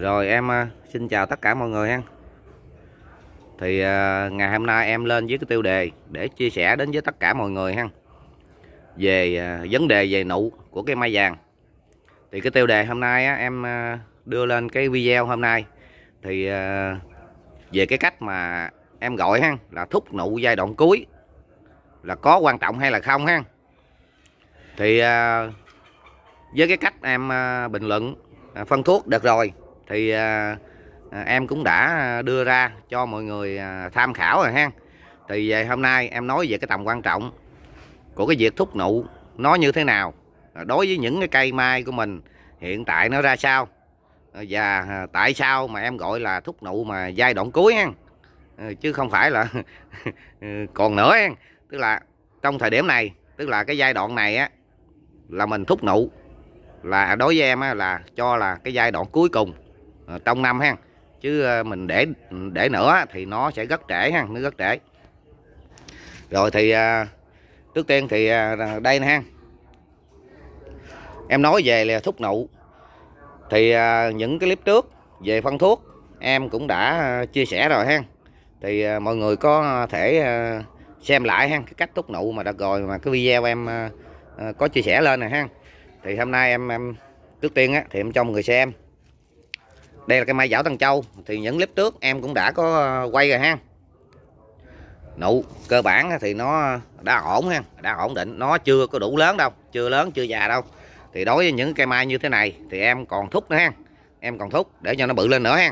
rồi em à, xin chào tất cả mọi người ha thì à, ngày hôm nay em lên với cái tiêu đề để chia sẻ đến với tất cả mọi người ha về à, vấn đề về nụ của cái mai vàng thì cái tiêu đề hôm nay á, em đưa lên cái video hôm nay thì về cái cách mà em gọi ha là thúc nụ giai đoạn cuối là có quan trọng hay là không ha thì với cái cách em bình luận phân thuốc được rồi thì à, à, em cũng đã đưa ra cho mọi người à, tham khảo rồi ha thì về hôm nay em nói về cái tầm quan trọng của cái việc thúc nụ nó như thế nào à, đối với những cái cây mai của mình hiện tại nó ra sao và tại sao mà em gọi là thúc nụ mà giai đoạn cuối ha ừ, chứ không phải là ừ, còn nữa ha. tức là trong thời điểm này tức là cái giai đoạn này á là mình thúc nụ là đối với em á, là cho là cái giai đoạn cuối cùng Ờ, trong năm ha chứ ờ, mình để để nữa thì nó sẽ rất trễ ha nó rất trễ rồi thì ờ, trước tiên thì đây nè ha em nói về là thuốc nụ thì những cái clip trước về phân thuốc em cũng đã chia sẻ rồi ha thì mọi người có thể xem lại ha cái cách thúc nụ mà đã rồi mà cái video em có chia sẻ lên nè ha thì hôm nay em em trước tiên á thì em cho mọi người xem đây là cây mai giảo tân châu thì những clip trước em cũng đã có ờ, quay rồi ha nụ cơ bản thì nó đã ổn ha đã ổn định nó chưa có đủ lớn đâu chưa lớn chưa già đâu thì đối với những cây mai như thế này thì em còn thúc nữa ha em còn thúc để cho nó bự lên nữa ha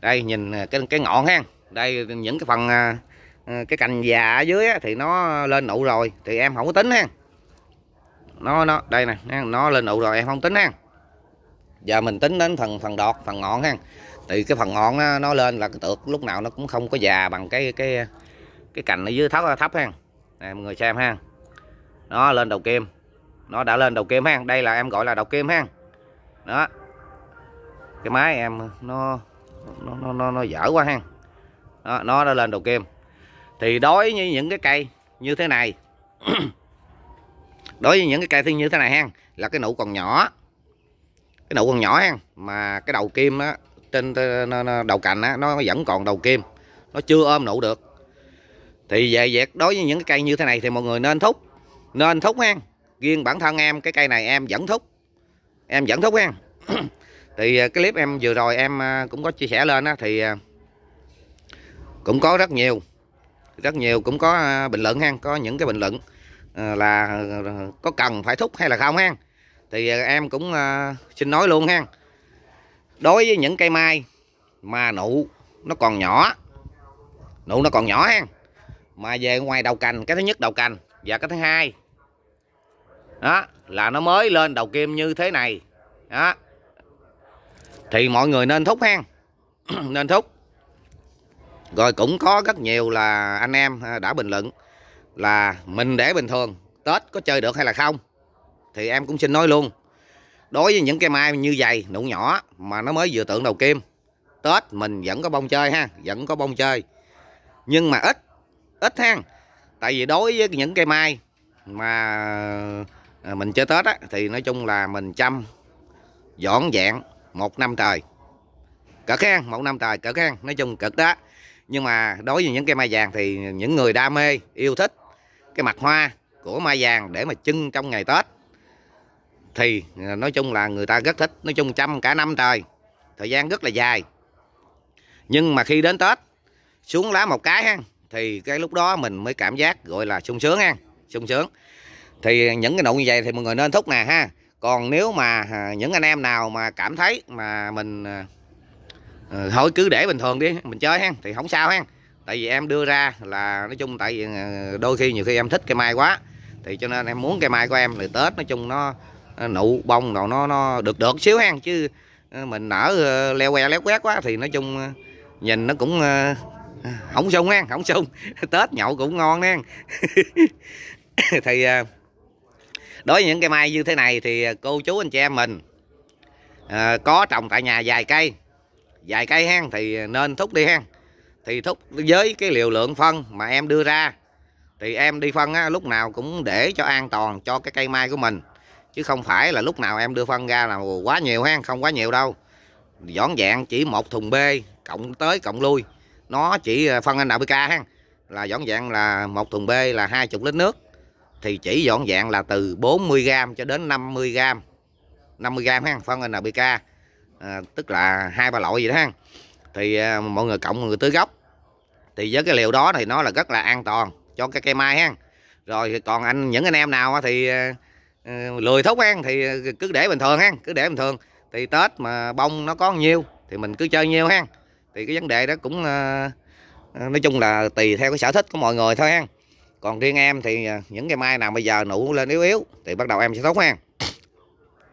đây nhìn ờ, cái cái ngọn ha đây những cái phần ờ, cái cành già ở dưới thì nó lên nụ rồi thì em không có tính ha nó nó đây nè nó lên nụ rồi em không tính ha giờ mình tính đến phần phần đọt phần ngọn ha thì cái phần ngọn nó, nó lên là cái tược lúc nào nó cũng không có già bằng cái cái cái cành ở dưới thấp thấp ha này mọi người xem ha nó lên đầu kim nó đã lên đầu kim ha đây là em gọi là đầu kim ha đó cái máy em nó nó nó nó, nó dở quá ha đó, nó đã lên đầu kim thì đối với những cái cây như thế này đối với những cái cây như thế này ha là cái nụ còn nhỏ cái nụ còn nhỏ ăn mà cái đầu kim á trên đầu cành á nó vẫn còn đầu kim nó chưa ôm nụ được thì về việc đối với những cái cây như thế này thì mọi người nên thúc nên thúc ha riêng bản thân em cái cây này em vẫn thúc em vẫn thúc ha thì à, cái clip em vừa rồi em à, cũng có chia sẻ lên á thì à, cũng có rất nhiều rất nhiều cũng có bình luận ha có những cái bình luận là có cần phải thúc hay là không ha thì à, em cũng à, xin nói luôn ha đối với những cây mai mà nụ nó còn nhỏ nụ nó còn nhỏ ha mà về ngoài đầu cành cái thứ nhất đầu cành và cái thứ hai đó là nó mới lên đầu kim như thế này đó thì mọi người nên thúc ha nên thúc rồi cũng có rất nhiều là anh em à, đã bình luận là mình để bình thường tết có chơi được hay là không thì em cũng xin nói luôn đối với những cây mai như vậy nụ nhỏ mà nó mới vừa tượng đầu kim tết mình vẫn có bông chơi ha vẫn có bông chơi nhưng mà ít ít ha tại vì đối với những cây mai mà à, mình chơi tết á, thì nói chung là mình chăm dọn dẹn một năm trời cỡ khang một năm trời cỡ khang nói chung cực đó nhưng mà đối với những cây mai vàng thì những người đam mê yêu thích cái mặt hoa của mai vàng để mà trưng trong ngày tết thì à, nói chung là người ta rất thích nói chung chăm cả năm trời thời gian rất là dài nhưng mà khi đến tết xuống lá một cái ha thì cái lúc đó mình mới cảm giác gọi là sung sướng ha sung sướng thì những cái nụ như vậy thì mọi người nên thúc nè ha còn nếu mà à, những anh em nào mà cảm thấy mà mình à, ờ, thôi cứ để bình thường đi mình chơi ha thì không sao ha tại vì em đưa ra là nói chung tại vì ờ, đôi khi nhiều khi em thích cây mai quá thì cho nên em muốn cây mai của em thì tết nói chung nó Ờ, nụ bông rồi nó nó được được xíu ha chứ ờ, mình nở ờ, leo que léo quét quá thì nói chung nhìn nó cũng không sung ha không sung tết nhậu cũng ngon nè thì đối với những cây mai như thế này thì cô chú anh chị em mình có trồng tại nhà vài cây vài cây hang thì nên thúc đi hang thì thúc với cái liều lượng phân mà em đưa ra thì em đi phân á, lúc nào cũng để cho an toàn cho cái cây mai của mình chứ không phải là lúc nào em đưa phân ra là quá nhiều ha không quá nhiều đâu dọn dẹn chỉ một thùng b cộng tới cộng lui nó chỉ ờ, phân anh NPK ha là dọn dẹn là một thùng b là 20 lít nước thì chỉ dọn dẹn là từ 40 g cho đến 50 g 50 g ha phân NPK à, ờ, tức là hai ba loại gì đó ha thì à, mọi người cộng mọi người tưới gốc thì với cái liều đó thì nó là rất là an toàn cho cái cây mai ha rồi còn anh những anh em nào thì Ờ, lười thói quen thì ờ, cứ để bình thường ha cứ để bình thường thì tết mà bông nó có nhiêu thì mình cứ chơi nhiêu ha thì cái vấn đề đó cũng ờ, nói chung là tùy theo cái sở thích của mọi người thôi ha còn riêng em thì những cái mai nào bây giờ nụ lên yếu yếu thì bắt đầu em sẽ thốt ha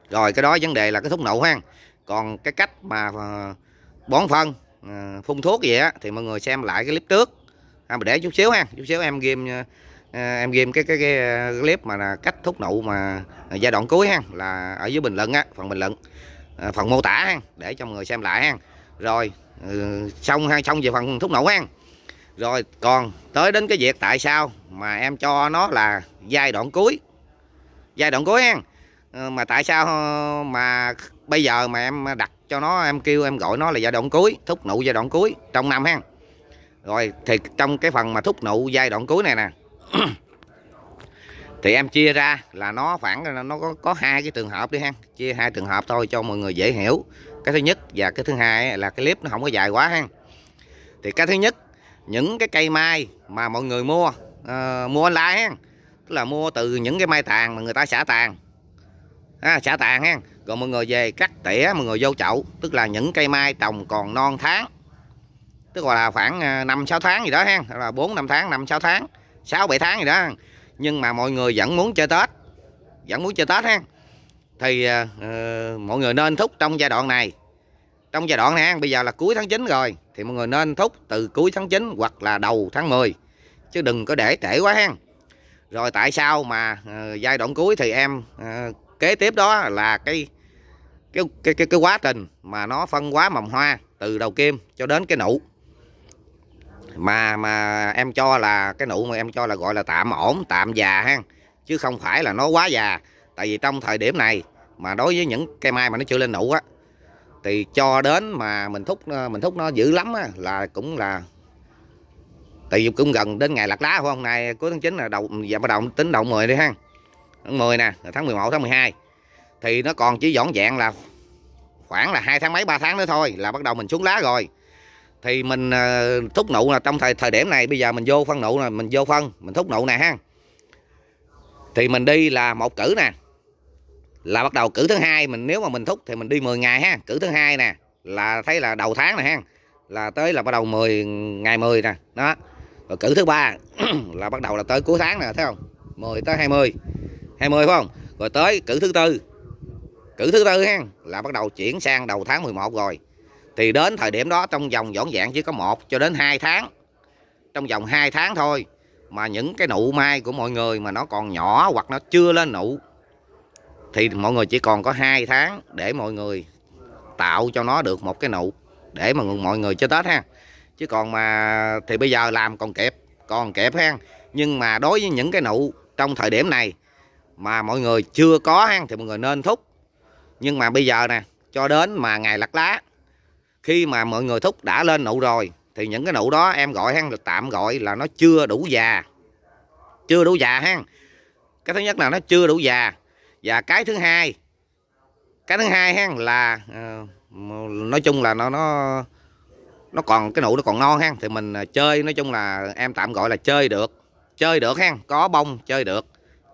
rồi cái đó vấn đề là cái thuốc nụ ha còn cái cách mà bón phân phun thuốc gì á thì mọi người xem lại cái clip trước à, để chút xíu ha chút xíu em ghim À, em ghim cái cái cái clip mà là cách thúc nụ mà giai đoạn cuối ha là ở dưới bình luận á phần bình luận à, phần mô tả ha để cho mọi người xem lại ha rồi ừ, xong ha xong về phần thúc nụ ha rồi còn tới đến cái việc tại sao mà em cho nó là giai đoạn cuối giai đoạn cuối ha ừ, mà tại sao ờ, mà bây giờ mà em đặt cho nó em kêu em gọi nó là giai đoạn cuối thúc nụ giai đoạn cuối trong năm ha rồi thì trong cái phần mà thúc nụ giai đoạn cuối này nè thì em chia ra là nó khoảng nó có có hai cái trường hợp đi ha chia hai trường hợp thôi cho mọi người dễ hiểu cái thứ nhất và cái thứ hai là cái clip nó không có dài quá ha thì cái thứ nhất những cái cây mai mà mọi người mua uh, mua online ha tức là mua từ những cái mai tàn mà người ta xả tàn à, xả tàn ha rồi mọi người về cắt tỉa mọi người vô chậu tức là những cây mai trồng còn non tháng tức gọi là khoảng ờ, năm sáu tháng gì đó ha là bốn năm tháng năm sáu tháng 6 7 tháng rồi đó nhưng mà mọi người vẫn muốn chơi Tết vẫn muốn chơi Tết ha thì uh, mọi người nên thúc trong giai đoạn này trong giai đoạn này bây giờ là cuối tháng 9 rồi thì mọi người nên thúc từ cuối tháng 9 hoặc là đầu tháng 10 chứ đừng có để trễ quá ha rồi tại sao mà uh, giai đoạn cuối thì em uh, kế tiếp đó là cái cái cái cái, cái quá trình mà nó phân hóa mầm hoa từ đầu kim cho đến cái nụ mà mà em cho là cái nụ mà em cho là gọi là tạm ổn tạm già ha chứ không phải là nó quá già tại vì trong thời điểm này mà đối với những cây mai mà nó chưa lên nụ á thì cho đến mà mình thúc ờ, mình thúc nó dữ lắm á, là cũng là tại vì cũng gần đến ngày lặt lá hôm nay cuối tháng 9 là đầu và dạ, bắt đầu tính đầu 10 đi ha tháng 10 nè tháng 11 tháng 12 thì nó còn chỉ dọn dẹn là khoảng là hai tháng mấy ba tháng nữa thôi là bắt đầu mình xuống lá rồi thì mình à, thúc nụ là trong thời thời điểm này bây giờ mình vô phân nụ là mình vô phân mình thúc nụ nè ha thì mình đi là một cử nè là bắt đầu cử thứ hai mình nếu mà mình thúc thì mình đi 10 ngày ha cử thứ hai nè là thấy là đầu tháng nè ha là tới là bắt đầu 10 ngày 10 nè đó rồi cử thứ ba là bắt đầu là tới cuối tháng nè thấy không 10 tới 20 20 phải không rồi tới cử thứ tư cử thứ tư ha là bắt đầu chuyển sang đầu tháng 11 rồi thì đến thời điểm đó trong vòng dọn dạng chỉ có một cho đến hai tháng trong vòng 2 tháng thôi mà những cái nụ mai của mọi người mà nó còn nhỏ hoặc nó chưa lên nụ thì mọi người chỉ còn có hai tháng để mọi người tạo cho nó được một cái nụ để mà mọi người chơi Tết ha chứ còn mà thì bây giờ làm còn kẹp còn kẹp ha nhưng mà đối với những cái nụ trong thời điểm này mà mọi người chưa có ha thì mọi người nên thúc nhưng mà bây giờ nè cho đến mà ngày lặt lá khi mà mọi người thúc đã lên nụ rồi thì những cái nụ đó em gọi hang tạm gọi là nó chưa đủ già chưa đủ già hang cái thứ nhất là nó chưa đủ già và cái thứ hai cái thứ hai hang là ờ, nói chung là nó nó nó còn cái nụ nó còn non hang thì mình ờ, chơi nói chung là em tạm gọi là chơi được chơi được hang có bông chơi được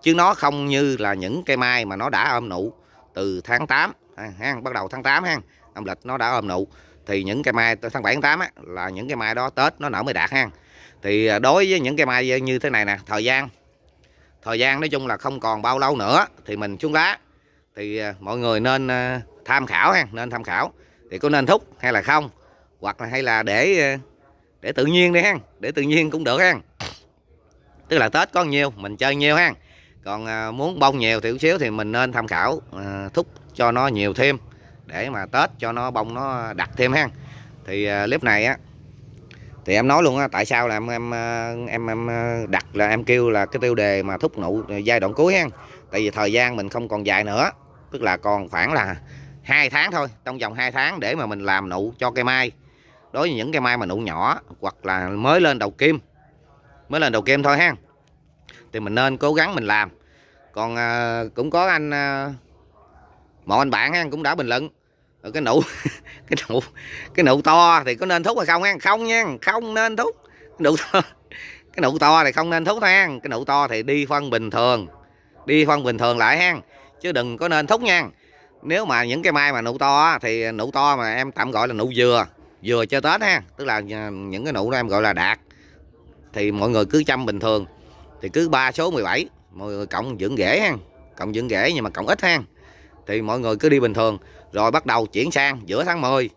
chứ nó không như là những cây mai mà nó đã ôm nụ từ tháng 8 à, hang bắt đầu tháng 8 hang âm lịch nó đã ôm nụ thì những cây mai tới tháng 7 tháng 8 á, là những cây mai đó Tết nó nở mới đạt ha thì à, đối với những cây mai như thế này nè thời gian thời gian nói chung là không còn bao lâu nữa thì mình xuống lá thì à, mọi người nên à, tham khảo ha nên tham khảo thì có nên thúc hay là không hoặc là hay là để để tự nhiên đi ha để tự nhiên cũng được ha tức là tết có nhiều mình chơi nhiều ha còn muốn bông nhiều thì xíu thì mình nên tham khảo thúc cho nó nhiều thêm để mà tết cho nó bông nó đặc thêm ha thì à, clip này á thì em nói luôn á tại sao là em em à, em em à, đặt là em kêu là cái tiêu đề mà thúc nụ giai đoạn cuối ha tại vì thời gian mình không còn dài nữa tức là còn khoảng là hai tháng thôi trong vòng 2 tháng để mà mình làm nụ cho cây mai đối với những cây mai mà nụ nhỏ hoặc là mới lên đầu kim mới lên đầu kim thôi ha thì mình nên cố gắng mình làm còn cũng có anh một anh bạn cũng đã bình luận ở cái nụ cái nụ cái nụ to thì có nên thúc hay không ha không nha không nên thúc cái nụ to cái nụ to thì không nên thúc thôi ha cái nụ to thì đi phân bình thường đi phân bình thường lại ha chứ đừng có nên thúc nha nếu mà những cái mai mà nụ to thì nụ to mà em tạm gọi là nụ dừa dừa cho tết ha tức là những cái nụ đó em gọi là đạt thì mọi người cứ chăm bình thường thì cứ ba số 17 mọi người cộng dưỡng rễ ha cộng dưỡng rễ nhưng mà cộng ít ha thì mọi người cứ đi bình thường rồi bắt đầu chuyển sang giữa tháng 10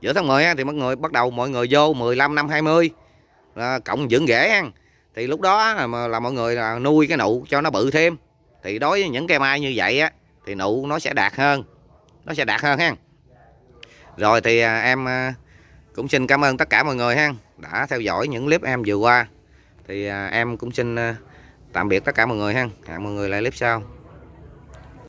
giữa tháng 10 thì mọi người bắt đầu mọi người vô 15 năm 20 là cộng dưỡng rễ thì lúc đó là, là mọi người là nuôi cái nụ cho nó bự thêm thì đối với những cây mai như vậy á thì nụ nó sẽ đạt hơn nó sẽ đạt hơn ha rồi thì à, em à, cũng xin cảm ơn tất cả mọi người ha đã theo dõi những clip em vừa qua thì à, em cũng xin tạm biệt tất cả mọi người ha hẹn mọi người lại clip sau